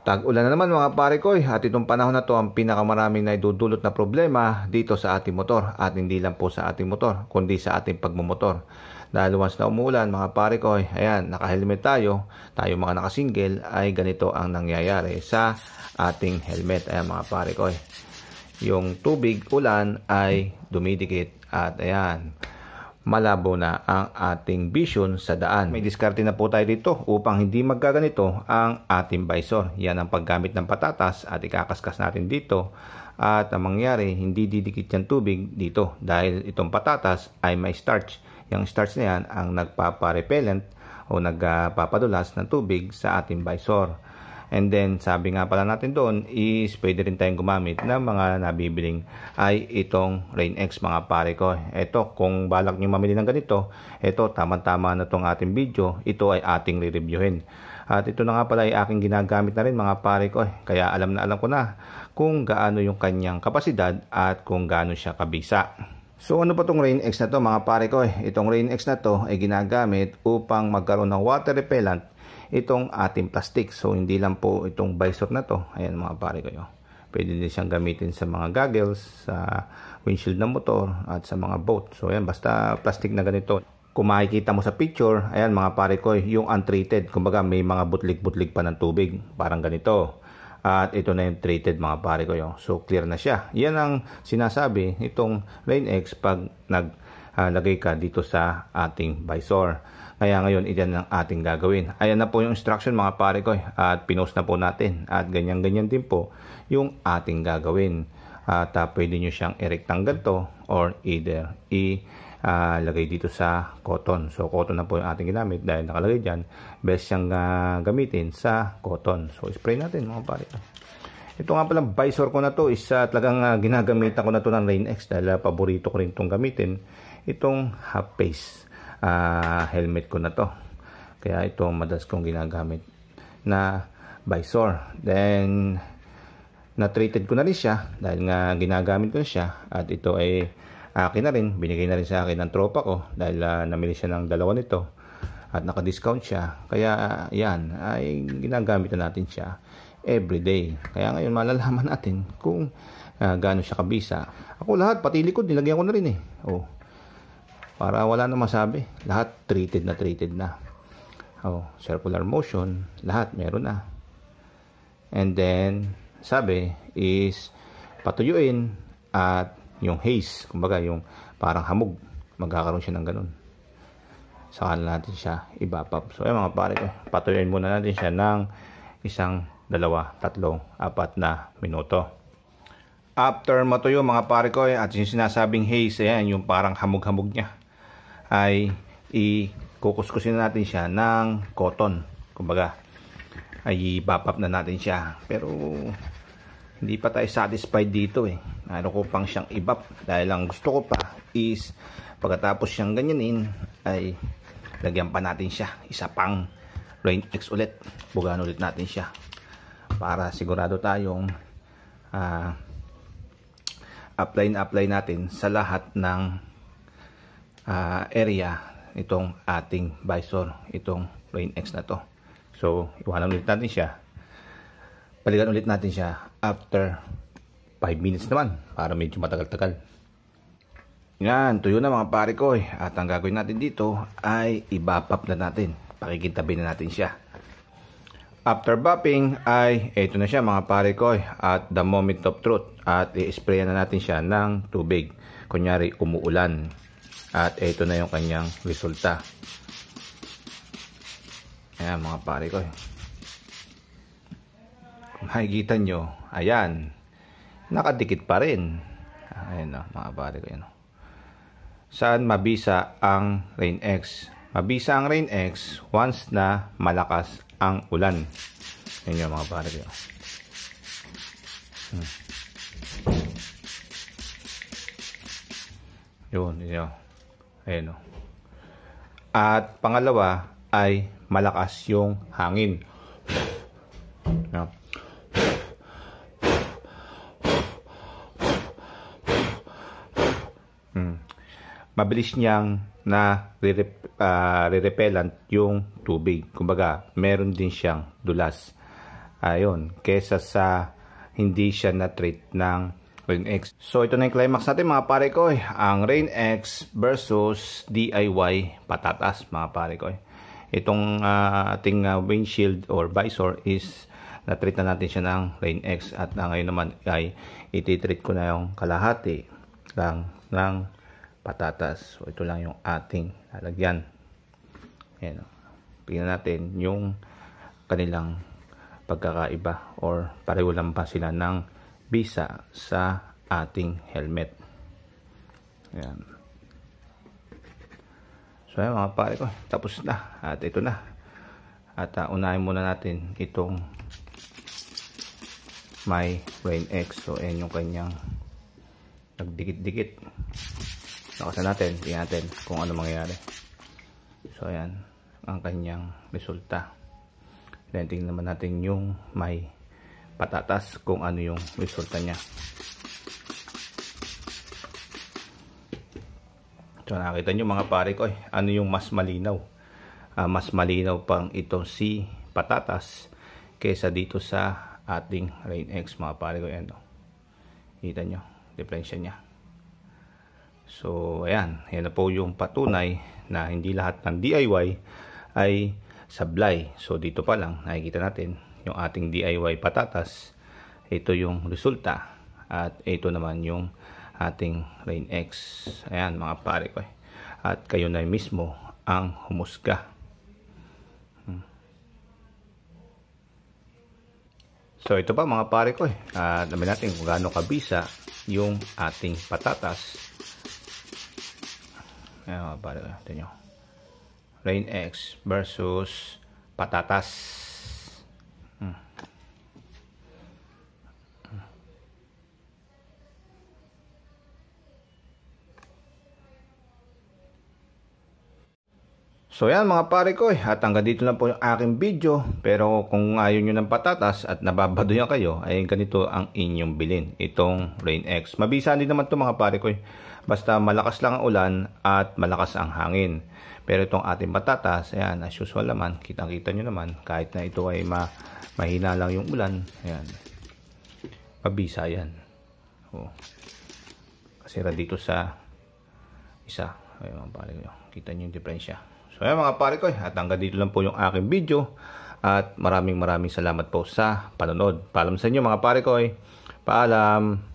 Tag-ulan na naman mga pare ko eh. at itong panahon na to ang pinakamaraming na idudulot na problema dito sa ating motor at hindi lang po sa ating motor kundi sa ating pagmumotor. Dahil once na umuulan mga pare ko, eh, ayan, naka-helmet tayo, tayo mga nakasingle ay ganito ang nangyayari sa ating helmet. Ayan mga pare ko, eh. yung tubig ulan ay dumidikit at ayan, malabo na ang ating vision sa daan. May diskarte na po tayo dito upang hindi magkaganito ang ating visor. Yan ang paggamit ng patatas at ikakaskas natin dito at ang mangyari hindi didikit yung tubig dito dahil itong patatas ay may starch. Yung starch na yan ang nagpaparepellent o nagpapadulas ng tubig sa ating visor. And then, sabi nga pala natin doon is pwede rin tayong gumamit ng mga nabibiling ay itong Rain mga pare ko. Ito, kung balak nyo mamili ng ganito, ito, tama-tama na itong ating video. Ito ay ating re-reviewin. At ito na nga pala ay aking ginagamit na rin mga pare ko. Eh, kaya alam na alam ko na kung gaano yung kanyang kapasidad at kung gaano siya kabisa. So ano pa tong Rain na to mga pare ko? Eh, itong Rain na to ay ginagamit upang magkaroon ng water repellent itong ating plastic. So, hindi lang po itong visor na to. Ayan mga pare kayo. Pwede din siyang gamitin sa mga goggles, sa windshield ng motor, at sa mga boat. So, ayan, basta plastic na ganito. Kung makikita mo sa picture, ayan mga pare ko, yung untreated. Kumbaga, may mga butlig-butlig pa ng tubig. Parang ganito. At ito na yung treated mga pare ko. So, clear na siya. Yan ang sinasabi itong Rain X pag nag uh, lagay ka dito sa ating visor. Kaya ngayon, iyan ang ating gagawin. Ayan na po yung instruction mga pare ko eh, at pinost na po natin. At ganyan-ganyan din po yung ating gagawin. At uh, pwede nyo siyang i-rectangle to or either i- uh, lagay dito sa cotton. So cotton na po yung ating ginamit dahil nakalagay dyan. Best siyang uh, gamitin sa cotton. So spray natin mga pare Ito nga pala visor ko na to is talagang uh, ginagamit ako na to ng Rain X dahil uh, paborito ko rin itong gamitin itong half face uh, ah, helmet ko na to kaya ito madas kong ginagamit na visor then na-treated ko na rin siya dahil nga ginagamit ko na siya at ito ay akin na rin binigay na rin sa akin ng tropa ko dahil uh, namili siya ng dalawa nito at naka-discount siya kaya uh, yan ay ginagamit na natin siya everyday kaya ngayon malalaman natin kung uh, gaano siya kabisa ako lahat pati likod nilagyan ko na rin eh oh para wala na masabi. Lahat treated na treated na. Oh, circular motion, lahat meron na. And then, sabi is patuyuin at yung haze, kumbaga yung parang hamog, magkakaroon siya ng ganun. Saka natin siya ibabab. So, ayun mga pare patuyuin muna natin siya ng isang, dalawa, tatlo apat na minuto after matuyo mga pare ko eh, at yung sinasabing haze ayan yung parang hamog-hamog niya ay ikukuskusin natin siya ng cotton. Kumbaga, ay i na natin siya. Pero, hindi pa tayo satisfied dito eh. Ano ko pang siyang ibap. Dahil lang gusto ko pa is, pagkatapos siyang ganyanin, ay lagyan pa natin siya. Isa pang Rain X ulit. Bugan ulit natin siya. Para sigurado tayong uh, apply na apply natin sa lahat ng uh, area itong ating visor, itong plain X na to. So, iwanan ulit natin siya. Paligan ulit natin siya after 5 minutes naman para medyo matagal-tagal. Yan, tuyo na mga pare ko eh. At ang gagawin natin dito ay ibapap na natin. Pakikintabi na natin siya. After bapping ay ito na siya mga pare ko eh. At the moment of truth. At i-spray na natin siya ng tubig. Kunyari umuulan. At ito na yung kanyang resulta. Ayan mga pare ko. Kung makikita nyo, ayan, nakadikit pa rin. Ayan o, ah, mga pare ko. Ayan oh. Saan mabisa ang Rain X? Mabisa ang Rain X once na malakas ang ulan. Ayan yung mga pare ko. Hmm. Yun, yun. Ayan o. At pangalawa ay malakas yung hangin. No? Hmm. Mabilis niyang na ah, re repellent uh, yung tubig. Kumbaga, meron din siyang dulas. Ayun, kesa sa hindi siya na-treat ng Rain X. So ito na yung climax natin mga pare ko. Eh. Ang Rain X versus DIY patatas mga pare ko. Eh. Itong uh, ating uh, windshield or visor is na-treat na natin siya ng Rain X at uh, ngayon naman ay ititreat ko na yung kalahati lang ng patatas. So ito lang yung ating lalagyan. Ayan. Oh. Tingnan natin yung kanilang pagkakaiba or pareho lang ba sila ng bisa sa ating helmet. Ayan. So ayan mga pare ko, tapos na. At ito na. At uh, unahin muna natin itong my brain X. So ayan yung kanyang nagdikit-dikit. Nakasan natin, tingnan natin kung ano mangyayari. So ayan, ang kanyang resulta. Then tingnan naman natin yung my patatas kung ano yung resulta niya. So nakita nyo mga pare ko, eh, ano yung mas malinaw? Uh, mas malinaw pang itong si patatas kaysa dito sa ating Rain X mga pare ko. Ayan, oh. Kita nyo, diferensya niya. So ayan, yan na po yung patunay na hindi lahat ng DIY ay sablay. So dito pa lang, nakikita natin yung ating DIY patatas. Ito yung resulta. At ito naman yung ating Rain X. Ayan mga pare ko. Eh. At kayo na mismo ang humusga. Hmm. So ito pa mga pare ko. Eh. At ah, namin natin kung gaano kabisa yung ating patatas. Ayan mga pare ko. Ito Rain X versus patatas. So yan mga pare ko eh, at hanggang dito lang po yung aking video. Pero kung ayaw nyo ng patatas at nababado nyo kayo, ay ganito ang inyong bilin. Itong Rain X. Mabisa din naman to mga pare ko eh. Basta malakas lang ang ulan at malakas ang hangin. Pero itong ating patatas, ayan, as usual naman, kitang-kita nyo naman, kahit na ito ay ma mahina lang yung ulan, ayan, mabisa yan. Oh. Kasi dito sa isa, ayan mga pare ko, kita nyo yung diferensya. So ayan mga pare ko, at hanggang dito lang po yung aking video. At maraming maraming salamat po sa panonood. Paalam sa inyo mga pare ko. Paalam.